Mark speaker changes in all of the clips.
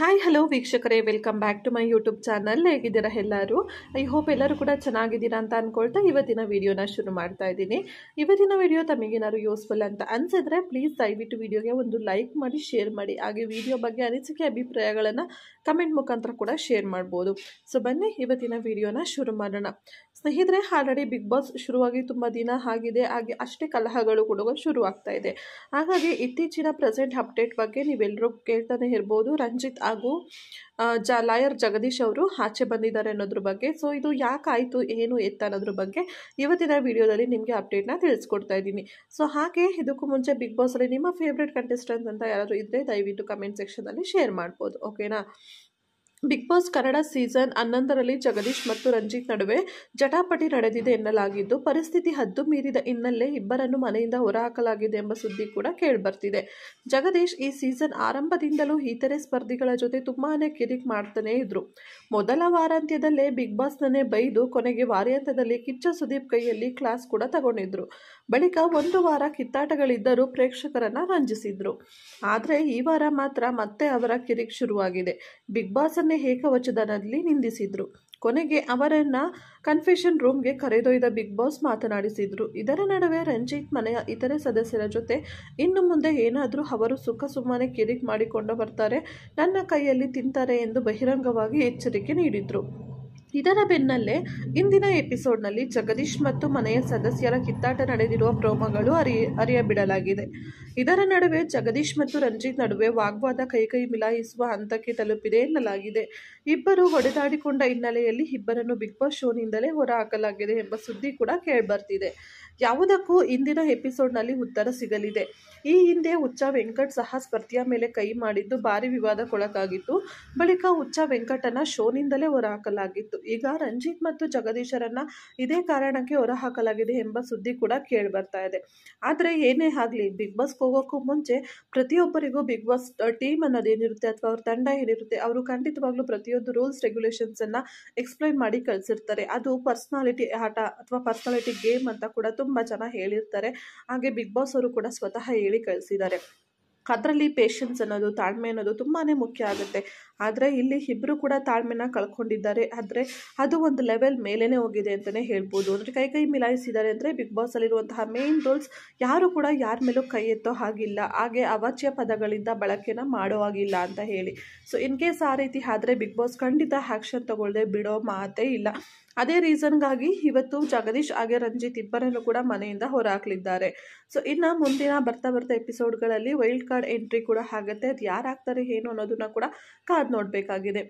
Speaker 1: hi hello ವೀಕ್ಷಕರೇ welcome back to my YouTube channel ಹೇಗಿದ್ದೀರಾ ಎಲ್ಲರೂ ಐ ಹೋಪ್ ಎಲ್ಲರೂ ಕೂಡ ಚೆನ್ನಾಗಿದ್ದೀರಾ ಅಂತ ಅಂದ್ಕೊಳ್ತಾ ಇವತ್ತಿನ ವೀಡಿಯೋನ ಶುರು ಮಾಡ್ತಾ ಇದ್ದೀನಿ ಇವತ್ತಿನ ವೀಡಿಯೋ ತಮಗೇನಾದ್ರು ಯೂಸ್ಫುಲ್ ಅಂತ ಅನಿಸಿದ್ರೆ ಪ್ಲೀಸ್ ದಯವಿಟ್ಟು ವಿಡಿಯೋಗೆ ಒಂದು ಲೈಕ್ ಮಾಡಿ ಶೇರ್ ಮಾಡಿ ಹಾಗೆ ವಿಡಿಯೋ ಬಗ್ಗೆ ಅನಿಸಿಕೆ ಅಭಿಪ್ರಾಯಗಳನ್ನು ಕಮೆಂಟ್ ಮುಖಾಂತರ ಕೂಡ ಶೇರ್ ಮಾಡ್ಬೋದು ಸೊ ಬನ್ನಿ ಇವತ್ತಿನ ವೀಡಿಯೋನ ಶುರು ಮಾಡೋಣ ಸ್ನೇಹಿತರೆ ಆಲ್ರೆಡಿ ಬಿಗ್ ಬಾಸ್ ಶುರುವಾಗಿ ತುಂಬ ದಿನ ಆಗಿದೆ ಹಾಗೆ ಅಷ್ಟೇ ಕಲಹಗಳು ಕೂಡ ಶುರುವಾಗ್ತಾ ಇದೆ ಹಾಗಾಗಿ ಇತ್ತೀಚಿನ ಪ್ರೆಸೆಂಟ್ ಅಪ್ಡೇಟ್ ಬಗ್ಗೆ ನೀವೆಲ್ಲರೂ ಕೇಳ್ತಾನೆ ಇರ್ಬೋದು ರಂಜಿತ್ ಹಾಗೂ ಜ ಲಾಯರ್ ಜಗದೀಶ್ ಅವರು ಆಚೆ ಬಂದಿದ್ದಾರೆ ಅನ್ನೋದ್ರ ಬಗ್ಗೆ ಸೊ ಇದು ಯಾಕಾಯಿತು ಏನು ಎತ್ತ ಅನ್ನೋದ್ರ ಬಗ್ಗೆ ಇವತ್ತಿನ ವಿಡಿಯೋದಲ್ಲಿ ನಿಮಗೆ ಅಪ್ಡೇಟ್ನ ತಿಳಿಸ್ಕೊಡ್ತಾ ಇದ್ದೀನಿ ಸೊ ಹಾಗೆ ಇದಕ್ಕೂ ಮುಂಚೆ ಬಿಗ್ ಬಾಸಲ್ಲಿ ನಿಮ್ಮ ಫೇವ್ರೆಟ್ ಕಂಟೆಸ್ಟೆಂಟ್ ಅಂತ ಯಾರಾದರೂ ಇದ್ದರೆ ದಯವಿಟ್ಟು ಕಮೆಂಟ್ ಸೆಕ್ಷನಲ್ಲಿ ಶೇರ್ ಮಾಡ್ಬೋದು ಓಕೆನಾ ಬಿಗ್ ಬಾಸ್ ಕನ್ನಡ ಸೀಸನ್ ಹನ್ನೊಂದರಲ್ಲಿ ಜಗದೀಶ್ ಮತ್ತು ರಂಜಿತ್ ನಡುವೆ ಜಟಾಪಟಿ ನಡೆದಿದೆ ಎನ್ನಲಾಗಿದ್ದು ಪರಿಸ್ಥಿತಿ ಹದ್ದು ಮೀರಿದ ಹಿನ್ನೆಲೆ ಇಬ್ಬರನ್ನು ಮನೆಯಿಂದ ಹೊರಹಾಕಲಾಗಿದೆ ಎಂಬ ಸುದ್ದಿ ಕೂಡ ಕೇಳಿಬರ್ತಿದೆ ಜಗದೀಶ್ ಈ ಸೀಸನ್ ಆರಂಭದಿಂದಲೂ ಇತರೆ ಸ್ಪರ್ಧಿಗಳ ಜೊತೆ ತುಂಬಾ ಕಿರಿಕ್ ಮಾಡ್ತಾನೆ ಇದ್ರು ಮೊದಲ ವಾರಾಂತ್ಯದಲ್ಲೇ ಬಿಗ್ ಬಾಸ್ನೇ ಬೈದು ಕೊನೆಗೆ ವಾರಾಂತ್ಯದಲ್ಲಿ ಕಿಚ್ಚ ಸುದೀಪ್ ಕೈಯಲ್ಲಿ ಕ್ಲಾಸ್ ಕೂಡ ತಗೊಂಡಿದ್ರು ಬಳಿಕ ಒಂದು ವಾರ ಕಿತ್ತಾಟಗಳಿದ್ದರೂ ಪ್ರೇಕ್ಷಕರನ್ನ ರಂಜಿಸಿದ್ರು ಆದರೆ ಈ ವಾರ ಮಾತ್ರ ಮತ್ತೆ ಅವರ ಕಿರಿಕ್ ಶುರುವಾಗಿದೆ ಬಿಗ್ ಬಾಸ್ ಅವರನ್ನೇ ಏಕವಚದನಲ್ಲಿ ನಿಂದಿಸಿದರು ಕೊನೆಗೆ ಅವರನ್ನು ಕನ್ಫೆಷನ್ ರೂಮ್ಗೆ ಕರೆದೊಯ್ದ ಬಿಗ್ ಬಾಸ್ ಮಾತನಾಡಿಸಿದರು ಇದರ ನಡುವೆ ರಂಜಿತ್ ಮನೆಯ ಇತರೆ ಸದಸ್ಯರ ಜೊತೆ ಇನ್ನು ಮುಂದೆ ಏನಾದರೂ ಅವರು ಸುಖ ಸುಮ್ಮನೆ ಕಿರಿಕ್ ಮಾಡಿಕೊಂಡು ಬರ್ತಾರೆ ನನ್ನ ಕೈಯಲ್ಲಿ ತಿಂತಾರೆ ಎಂದು ಬಹಿರಂಗವಾಗಿ ಎಚ್ಚರಿಕೆ ನೀಡಿದರು ಇದರ ಬೆನ್ನಲ್ಲೇ ಇಂದಿನ ಎಪಿಸೋಡ್ನಲ್ಲಿ ಜಗದೀಶ್ ಮತ್ತು ಮನೆಯ ಸದಸ್ಯರ ಕಿತ್ತಾಟ ನಡೆದಿರುವ ಪ್ರೋಮಗಳು ಅರಿಯ ಅರಿಯಬಿಡಲಾಗಿದೆ ಇದರ ನಡುವೆ ಜಗದೀಶ್ ಮತ್ತು ರಂಜಿತ್ ನಡುವೆ ವಾಗ್ವಾದ ಕೈಕೈ ಮಿಲಾಯಿಸುವ ಹಂತಕ್ಕೆ ತಲುಪಿದೆ ಎನ್ನಲಾಗಿದೆ ಇಬ್ಬರು ಹೊಡೆದಾಡಿಕೊಂಡ ಹಿನ್ನೆಲೆಯಲ್ಲಿ ಇಬ್ಬರನ್ನು ಬಿಗ್ ಬಾಸ್ ಶೋನಿಂದಲೇ ಹೊರಹಾಕಲಾಗಿದೆ ಎಂಬ ಸುದ್ದಿ ಕೂಡ ಕೇಳಿಬರ್ತಿದೆ ಯಾವುದಕ್ಕೂ ಇಂದಿನ ಎಪಿಸೋಡ್ನಲ್ಲಿ ಉತ್ತರ ಸಿಗಲಿದೆ ಈ ಹಿಂದೆ ಹುಚ್ಚ ವೆಂಕಟ್ ಸಹ ಸ್ಪರ್ಧೆಯ ಮೇಲೆ ಕೈ ಮಾಡಿದ್ದು ಭಾರಿ ವಿವಾದಕ್ಕೊಳಗಾಗಿತ್ತು ಬಳಿಕ ಹುಚ್ಚ ವೆಂಕಟನ ಶೋನಿಂದಲೇ ಹೊರಹಾಕಲಾಗಿತ್ತು ಈಗ ರಂಜಿತ್ ಮತ್ತು ಜಗದೀಶರನ್ನ ಇದೇ ಕಾರಣಕ್ಕೆ ಹೊರಹಾಕಲಾಗಿದೆ ಎಂಬ ಸುದ್ದಿ ಕೂಡ ಕೇಳಿ ಬರ್ತಾ ಇದೆ ಆದರೆ ಏನೇ ಆಗಲಿ ಬಿಗ್ ಬಾಸ್ ಹೋಗೋಕ್ಕೂ ಮುಂಚೆ ಪ್ರತಿಯೊಬ್ಬರಿಗೂ ಬಿಗ್ ಬಾಸ್ ಟೀಮ್ ಅನ್ನೋದು ಏನಿರುತ್ತೆ ಅಥವಾ ಅವ್ರ ತಂಡ ಏನಿರುತ್ತೆ ಅವರು ಖಂಡಿತವಾಗ್ಲೂ ಪ್ರತಿಯೊಂದು ರೂಲ್ಸ್ ಅನ್ನ ಎಕ್ಸ್ಪ್ಲೈನ್ ಮಾಡಿ ಕಳಿಸಿರ್ತಾರೆ ಅದು ಪರ್ಸ್ನಾಲಿಟಿ ಆಟ ಅಥವಾ ಪರ್ಸ್ನಾಲಿಟಿ ಗೇಮ್ ಅಂತ ಕೂಡ ತುಂಬಾ ಜನ ಹೇಳಿರ್ತಾರೆ ಹಾಗೆ ಬಿಗ್ ಬಾಸ್ ಅವರು ಕೂಡ ಸ್ವತಃ ಹೇಳಿ ಕಳಿಸಿದ್ದಾರೆ ಅದರಲ್ಲಿ ಪೇಷನ್ಸ್ ಅನ್ನೋದು ತಾಳ್ಮೆ ಅನ್ನೋದು ತುಂಬಾ ಮುಖ್ಯ ಆಗುತ್ತೆ ಆದರೆ ಇಲ್ಲಿ ಇಬ್ಬರು ಕೂಡ ತಾಳ್ಮೆನ ಕಳ್ಕೊಂಡಿದ್ದಾರೆ ಆದರೆ ಅದು ಒಂದು ಲೆವೆಲ್ ಮೇಲೇ ಹೋಗಿದೆ ಅಂತಲೇ ಹೇಳ್ಬೋದು ಅಂದರೆ ಕೈ ಕೈ ಮಿಲಾಯಿಸಿದ್ದಾರೆ ಅಂದರೆ ಬಿಗ್ ಬಾಸಲ್ಲಿರುವಂತಹ ಮೇನ್ ರೋಲ್ಸ್ ಯಾರು ಕೂಡ ಯಾರ ಮೇಲೂ ಕೈ ಎತ್ತೋ ಹಾಗಿಲ್ಲ ಹಾಗೆ ಅವಾಚ್ಯ ಪದಗಳಿಂದ ಬಳಕೆನ ಮಾಡೋ ಹಾಗಿಲ್ಲ ಅಂತ ಹೇಳಿ ಸೊ ಇನ್ ಕೇಸ್ ಆ ರೀತಿ ಆದರೆ ಬಿಗ್ ಬಾಸ್ ಖಂಡಿತ ಆ್ಯಕ್ಷನ್ ತಗೊಳ್ಳದೆ ಬಿಡೋ ಮಾತೇ ಇಲ್ಲ ಅದೇ ರೀಸನ್ಗಾಗಿ ಇವತ್ತು ಜಗದೀಶ್ ಹಾಗೆ ರಂಜಿತ್ ಇಬ್ಬರನ್ನು ಕೂಡ ಮನೆಯಿಂದ ಹೊರಹಾಕಲಿದ್ದಾರೆ ಸೊ ಇನ್ನು ಮುಂದಿನ ಬರ್ತಾ ಬರ್ತಾ ಎಪಿಸೋಡ್ಗಳಲ್ಲಿ ವೈಲ್ಡ್ ಕಾರ್ಡ್ ಎಂಟ್ರಿ ಕೂಡ ಆಗುತ್ತೆ ಅದು ಯಾರಾಗ್ತಾರೆ ಏನು ಅನ್ನೋದನ್ನ ಕೂಡ ಕಾದು ನೋಡಬೇಕಾಗಿದೆ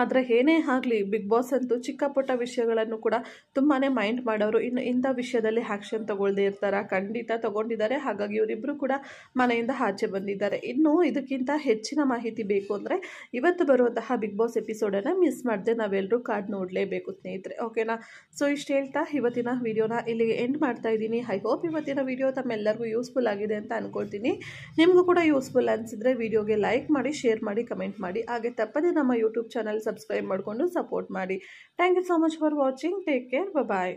Speaker 1: ಆದರೆ ಏನೇ ಆಗಲಿ ಬಿಗ್ ಬಾಸ್ ಅಂತೂ ಚಿಕ್ಕ ಪುಟ್ಟ ವಿಷಯಗಳನ್ನು ಕೂಡ ತುಂಬಾ ಮೈಂಡ್ ಮಾಡೋರು ಇನ್ನು ಇಂಥ ವಿಷಯದಲ್ಲಿ ಆ್ಯಕ್ಷನ್ ತಗೊಳ್ಳದೇ ಇರ್ತಾರೆ ಖಂಡಿತ ತೊಗೊಂಡಿದ್ದಾರೆ ಹಾಗಾಗಿ ಇವರಿಬ್ಬರು ಕೂಡ ಮನೆಯಿಂದ ಆಚೆ ಬಂದಿದ್ದಾರೆ ಇನ್ನು ಇದಕ್ಕಿಂತ ಹೆಚ್ಚಿನ ಮಾಹಿತಿ ಬೇಕು ಅಂದರೆ ಇವತ್ತು ಬರುವಂತಹ ಬಿಗ್ ಬಾಸ್ ಎಪಿಸೋಡನ್ನು ಮಿಸ್ ಮಾಡಿದೆ ನಾವೆಲ್ಲರೂ ಕಾರ್ಡ್ ನೋಡಲೇಬೇಕು ಸ್ನೇಹಿತರೆ ಓಕೆನಾ ಸೊ ಇಷ್ಟು ಹೇಳ್ತಾ ಇವತ್ತಿನ ವಿಡಿಯೋನ ಇಲ್ಲಿಗೆ ಎಂಡ್ ಮಾಡ್ತಾ ಇದ್ದೀನಿ ಐ ಹೋಪ್ ಇವತ್ತಿನ ವಿಡಿಯೋ ತಮ್ಮೆಲ್ಲರಿಗೂ ಯೂಸ್ಫುಲ್ ಆಗಿದೆ ಅಂತ ಅಂದ್ಕೊಳ್ತೀನಿ ನಿಮಗೂ ಕೂಡ ಯೂಸ್ಫುಲ್ ಅನಿಸಿದ್ರೆ ವೀಡಿಯೋಗೆ ಲೈಕ್ ಮಾಡಿ ಶೇರ್ ಮಾಡಿ ಕಮೆಂಟ್ ಮಾಡಿ ಹಾಗೆ ತಪ್ಪದೇ ನಮ್ಮ ಯೂಟ್ಯೂಬ್ ಚಾನಲ್ ಸಬ್ಸ್ಕ್ರೈಬ್ ಮಾಡ್ಕೊಂಡು ಸಪೋರ್ಟ್ ಮಾಡಿ thank you so much for watching take care bye